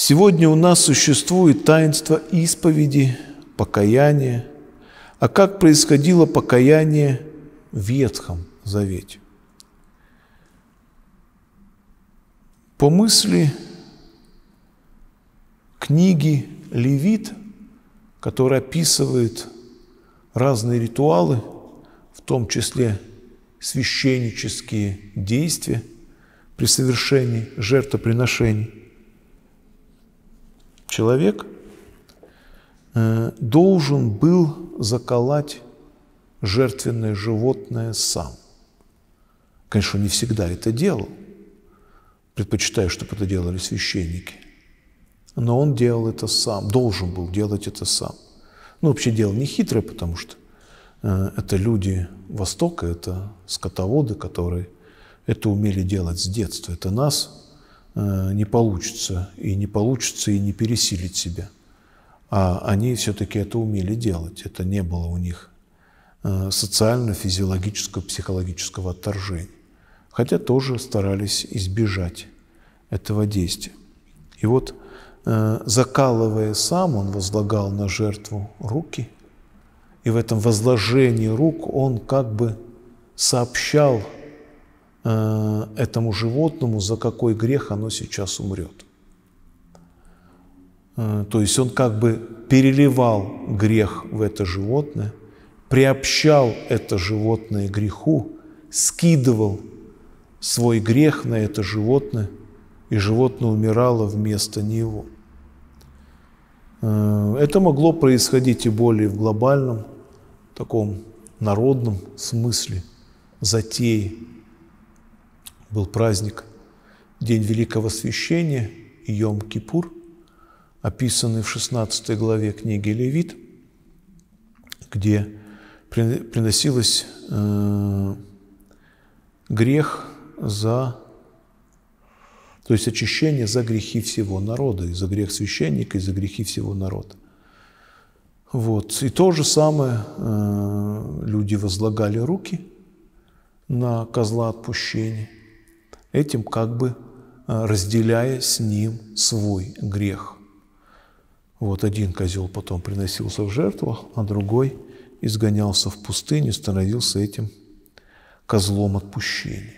Сегодня у нас существует таинство исповеди, покаяния. А как происходило покаяние в Ветхом Завете? По мысли книги Левит, которая описывает разные ритуалы, в том числе священнические действия при совершении жертвоприношений, человек э, должен был заколоть жертвенное животное сам. Конечно, не всегда это делал. Предпочитаю, чтобы это делали священники. Но он делал это сам, должен был делать это сам. Ну, вообще дело не хитрое, потому что э, это люди Востока, это скотоводы, которые это умели делать с детства. Это нас Э, не получится, и не получится, и не пересилить себя. А они все-таки это умели делать, это не было у них э, социально-физиологического, психологического отторжения. Хотя тоже старались избежать этого действия. И вот, э, закалывая сам, он возлагал на жертву руки, и в этом возложении рук он как бы сообщал Э, этому животному, за какой грех оно сейчас умрет. Э, то есть он как бы переливал грех в это животное, приобщал это животное к греху, скидывал свой грех на это животное, и животное умирало вместо него. Э, это могло происходить и более в глобальном, таком народном смысле, затеи был праздник День Великого Священия Йом-Кипур, описанный в 16 главе книги Левит, где приносилось э, грех за, то есть очищение за грехи всего народа, и за грех священника, и за грехи всего народа. Вот. И то же самое э, люди возлагали руки на козла отпущения этим как бы а, разделяя с ним свой грех. Вот один козел потом приносился в жертву, а другой изгонялся в пустыню, становился этим козлом отпущения.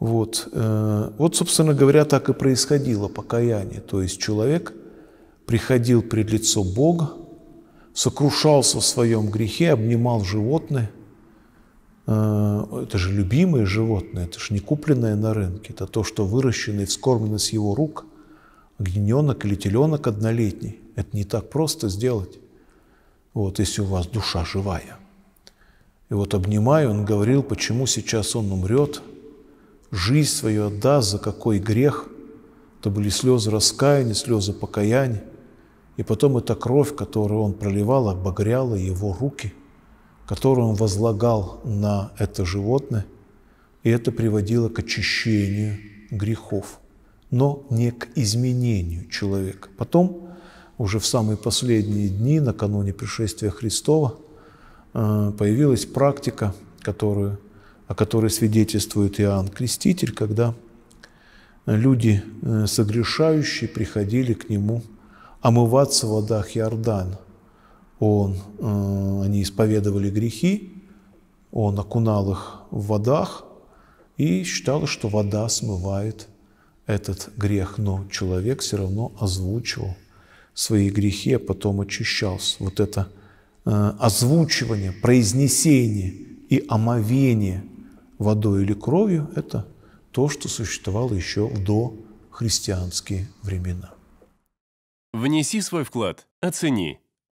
Вот, э, вот, собственно говоря, так и происходило покаяние. То есть человек приходил пред лицо Бога, сокрушался в своем грехе, обнимал животное – Э, это же любимое животное, это же не купленное на рынке, это то, что выращено и вскормлено с его рук, гненок или теленок однолетний. Это не так просто сделать, вот, если у вас душа живая. И вот обнимаю, он говорил, почему сейчас он умрет, жизнь свою отдаст, за какой грех. Это были слезы раскаяния, слезы покаяния. И потом эта кровь, которую он проливал, обогряла его руки – которую он возлагал на это животное, и это приводило к очищению грехов, но не к изменению человека. Потом, уже в самые последние дни, накануне пришествия Христова, э, появилась практика, которую, о которой свидетельствует Иоанн Креститель, когда люди э, согрешающие приходили к нему омываться в водах Иордана он, э, они исповедовали грехи, он окунал их в водах и считал, что вода смывает этот грех, но человек все равно озвучивал свои грехи, а потом очищался. Вот это э, озвучивание, произнесение и омовение водой или кровью – это то, что существовало еще в дохристианские времена. Внеси свой вклад, оцени –